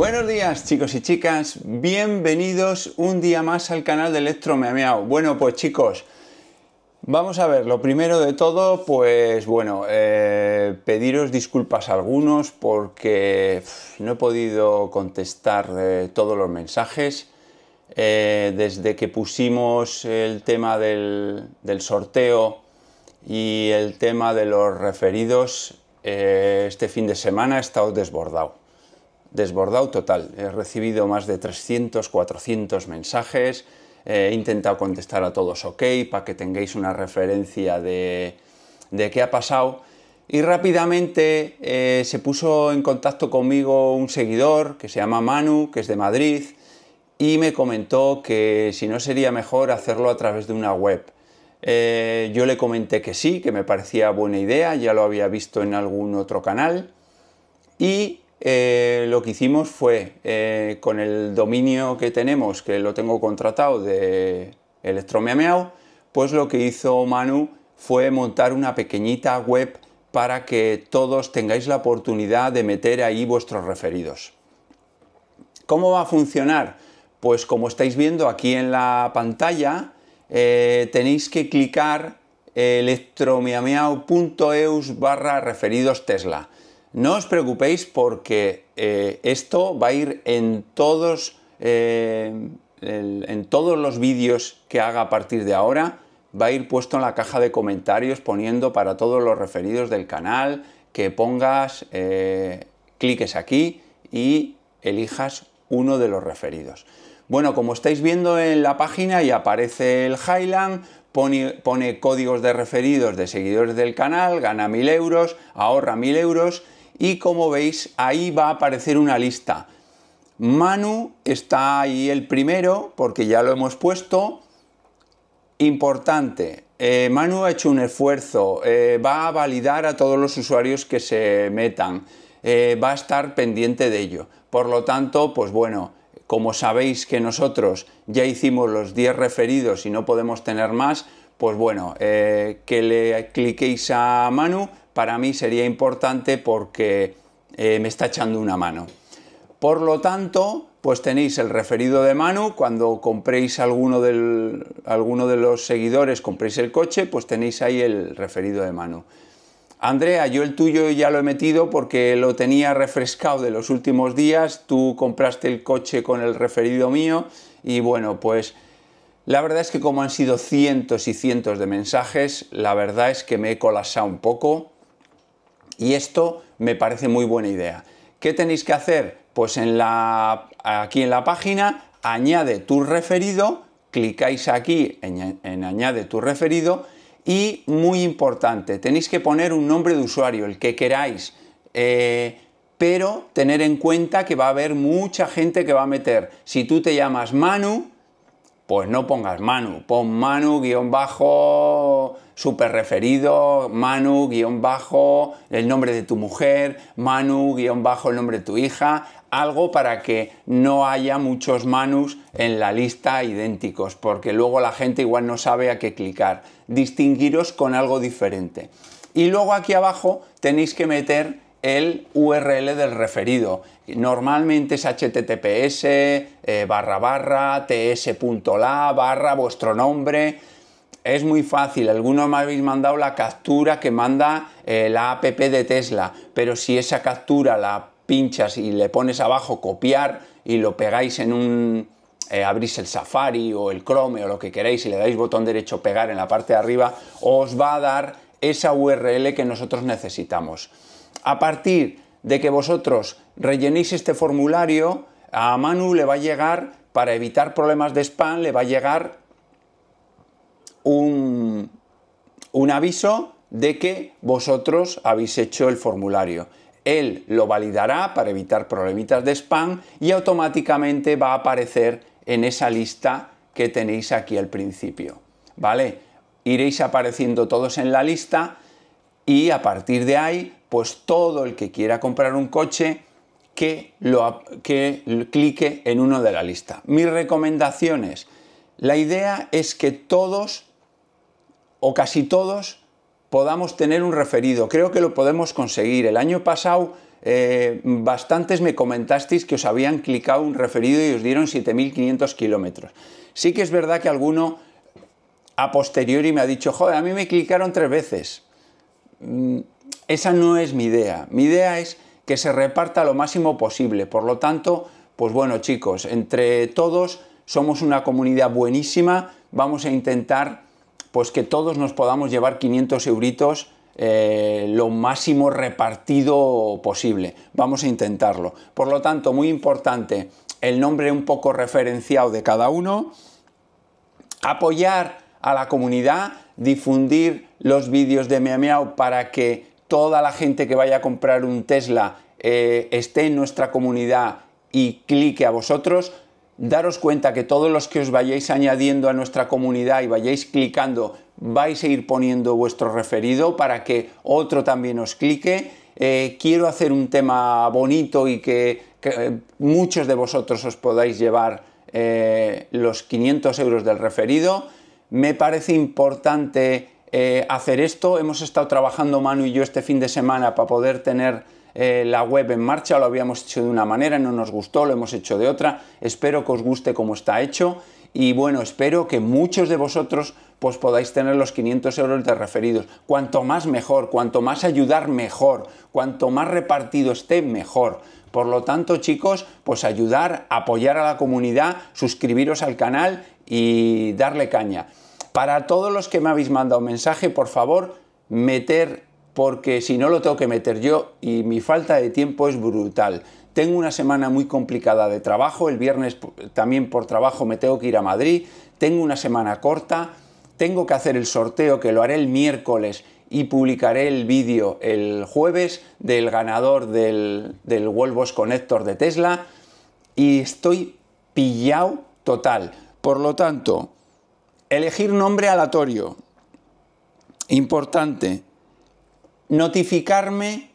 Buenos días chicos y chicas, bienvenidos un día más al canal de Electromemeao. Bueno pues chicos, vamos a ver, lo primero de todo pues bueno, eh, pediros disculpas a algunos porque no he podido contestar eh, todos los mensajes. Eh, desde que pusimos el tema del, del, sorteo y el tema de los referidos, este fin de semana he estado desbordado desbordado total. He recibido más de 300, 400 mensajes, he intentado contestar a todos ok, para que tengáis una referencia de, de qué ha pasado. Y rápidamente eh, se puso en contacto conmigo un seguidor que se llama Manu, que es de Madrid, y me comentó que si no sería mejor hacerlo a través de una web. Eh, yo le comenté que sí, que me parecía buena idea, ya lo había visto en algún otro canal. Y eh, lo que hicimos fue eh, con el dominio que tenemos, que lo tengo contratado de Electromeameao, pues lo que hizo Manu fue montar una pequeñita web para que todos tengáis la oportunidad de meter ahí vuestros referidos. ¿Cómo va a funcionar? Pues como estáis viendo aquí en la pantalla, eh, tenéis que clicar en barra referidos Tesla. No os preocupéis porque eh, esto va a ir en todos, eh, en todos los vídeos que haga a partir de ahora. Va a ir puesto en la caja de comentarios poniendo para todos los referidos del canal que pongas, eh, cliques aquí y elijas uno de los referidos. Bueno, como estáis viendo en la página y aparece el Highland, pone, pone códigos de referidos de seguidores del canal, gana 1000 euros, ahorra 1000 euros y como veis ahí va a aparecer una lista. Manu está ahí el primero porque ya lo hemos puesto. Importante, eh, Manu ha hecho un esfuerzo, eh, va a validar a todos los usuarios que se metan, eh, va a estar pendiente de ello. Por lo tanto, pues bueno, como sabéis que nosotros ya hicimos los 10 referidos y no podemos tener más, pues bueno, que le cliquéis a Manu para mí sería importante porque eh, me está echando una mano. Por lo tanto, pues tenéis el referido de Manu, cuando compréis alguno, alguno de los seguidores, compréis el coche, pues tenéis ahí el referido de Manu. Andrea, yo el tuyo ya lo he metido porque lo tenía refrescado de los últimos días. Tú compraste el coche con el referido mío y bueno, pues la verdad es que como han sido cientos y cientos de mensajes, la verdad es que me he colapsado un poco. Y esto me parece muy buena idea. ¿Qué tenéis que hacer? Pues aquí en la página, añade tu referido, clicáis aquí en, añade tu referido y muy importante, tenéis que poner un nombre de usuario, el que queráis, eh, pero tener en cuenta que va a haber mucha gente que va a meter. Si tú te llamas Manu, pues no pongas Manu, pon Manu guión bajo super referido, Manu, guión bajo, el nombre de tu mujer, Manu, guión bajo, el nombre de tu hija, algo para que no haya muchos Manus en la lista idénticos, porque luego la gente igual no sabe a qué clicar. Distinguiros con algo diferente. Y luego aquí abajo tenéis que meter el URL del referido. Normalmente es https eh, barra barra ts.la barra vuestro nombre es muy fácil. Algunos me habéis mandado la captura que manda eh, la app de Tesla, pero si esa captura la pinchas y le pones abajo copiar y lo pegáis en un... Eh, abrís el Safari o el Chrome o lo que queráis y le dais botón derecho pegar en la parte de arriba, os va a dar esa URL que nosotros necesitamos. A partir de que vosotros rellenéis este formulario, a Manu le va a llegar, para evitar problemas de spam, le va a llegar un, aviso de que vosotros habéis hecho el formulario. Él lo validará para evitar problemitas de spam y automáticamente va a aparecer en esa lista que tenéis aquí al principio. ¿Vale? Iréis apareciendo todos en la lista y a partir de ahí, pues todo el que quiera comprar un coche, que, lo, que clique en uno de la lista. Mis recomendaciones. La idea es que todos o casi todos podamos tener un referido. Creo que lo podemos conseguir. El año pasado eh, bastantes me comentasteis que os habían clicado un referido y os dieron 7.500 kilómetros. Sí que es verdad que alguno a posteriori me ha dicho, joder, a mí me clicaron tres veces. Mm, esa no es mi idea. Mi idea es que se reparta lo máximo posible. Por lo tanto, pues bueno chicos, entre todos somos una comunidad buenísima. Vamos a intentar pues que todos nos podamos llevar 500 euritos eh, lo máximo repartido posible. Vamos a intentarlo. Por lo tanto, muy importante, el nombre un poco referenciado de cada uno, apoyar a la comunidad, difundir los vídeos de Meameao para que toda la gente que vaya a comprar un Tesla eh, esté en nuestra comunidad y clique a vosotros daros cuenta que todos los que os vayáis añadiendo a nuestra comunidad y vayáis clicando, vais a ir poniendo vuestro referido para que otro también os clique. Eh, quiero hacer un tema bonito y que, eh, muchos de vosotros os podáis llevar eh, los 500 euros del referido. Me parece importante hacer esto. Hemos estado trabajando Manu y yo este fin de semana para poder tener eh, la web en marcha, lo habíamos hecho de una manera, no nos gustó, lo hemos hecho de otra. Espero que os guste como está hecho y bueno, espero que muchos de vosotros pues podáis tener los 500 euros de referidos. Cuanto más mejor, cuanto más ayudar mejor, cuanto más repartido esté mejor. Por lo tanto, chicos, pues ayudar, apoyar a la comunidad, suscribiros al canal y darle caña. Para todos los que me habéis mandado mensaje, por favor, meter porque si no lo tengo que meter yo y mi falta de tiempo es brutal. Tengo una semana muy complicada de trabajo, el viernes también por trabajo me tengo que ir a Madrid, tengo una semana corta, tengo que hacer el sorteo que lo haré el miércoles y publicaré el vídeo el jueves del ganador del, del Conector Connector de Tesla y estoy pillado total. Por lo tanto, elegir nombre aleatorio. Importante, notificarme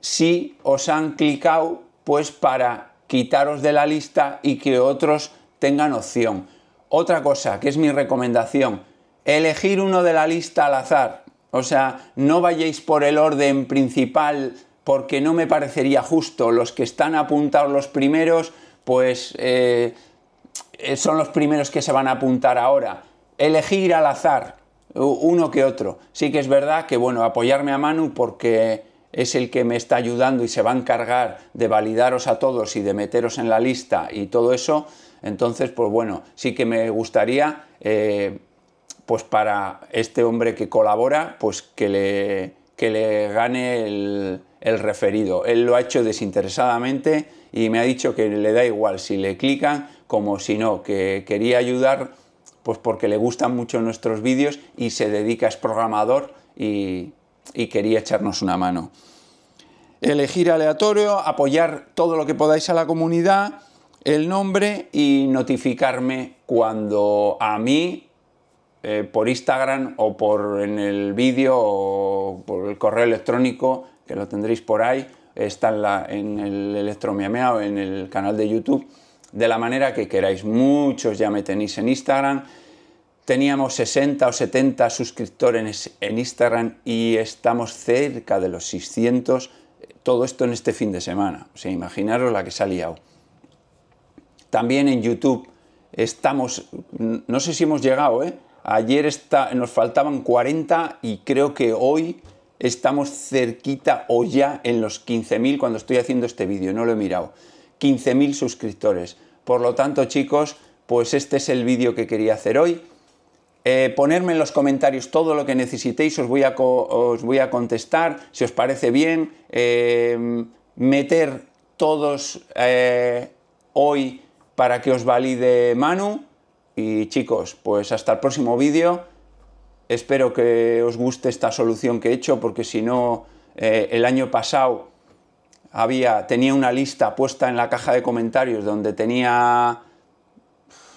si os han clicado pues para quitaros de la lista y que otros tengan opción. Otra cosa que es mi recomendación, elegir uno de la lista al azar. O sea, no vayáis por el orden principal porque no me parecería justo. Los que están apuntados los primeros, pues eh, eh, son los primeros que se van a apuntar ahora. Elegir al azar uno que otro. Sí que es verdad que, bueno, apoyarme a Manu porque es el que me está ayudando y se va a encargar de validaros a todos y de meteros en la lista y todo eso. Entonces, pues bueno, sí que me gustaría, eh, pues para este hombre que colabora, pues que le, que le gane el, el referido. Él lo ha hecho desinteresadamente y me ha dicho que le da igual si le clican como si no, que quería ayudar pues porque le gustan mucho nuestros vídeos y se dedica, es programador y, quería echarnos una mano. Elegir aleatorio, apoyar todo lo que podáis a la comunidad, el nombre y notificarme cuando a mí eh, por Instagram o por en el vídeo o por el correo electrónico, que lo tendréis por ahí, está en, el Electromiamea o en el canal de YouTube, de la manera que queráis. Muchos ya me tenéis en Instagram. Teníamos 60 o 70 suscriptores en Instagram y estamos cerca de los 600. Todo esto en este fin de semana. O sea, imaginaros la que se ha liado. También en YouTube estamos, no sé si hemos llegado, ¿eh? Ayer nos faltaban 40 y creo que hoy estamos cerquita o ya en los 15.000 cuando estoy haciendo este vídeo. No lo he mirado. 15.000 suscriptores. Por lo tanto, chicos, pues este es el vídeo que quería hacer hoy. Eh, ponerme en los comentarios todo lo que necesitéis, os voy a, os voy a contestar, si os parece bien, eh, meter todos eh, hoy para que os valide Manu. Y chicos, pues hasta el próximo vídeo. Espero que os guste esta solución que he hecho, porque si no, el año pasado tenía una lista puesta en la caja de comentarios donde tenía,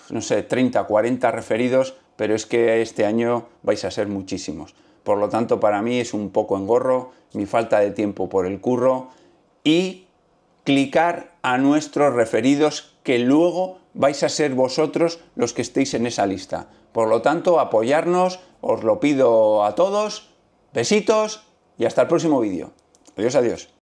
no sé, 30, 40 referidos, pero es que este año vais a ser muchísimos. Por lo tanto, para mí es un poco engorro, mi falta de tiempo por el curro y clicar a nuestros referidos que luego vais a ser vosotros los que estéis en esa lista. Por lo tanto, apoyarnos, os lo pido a todos, besitos y hasta el próximo vídeo. Adiós, adiós.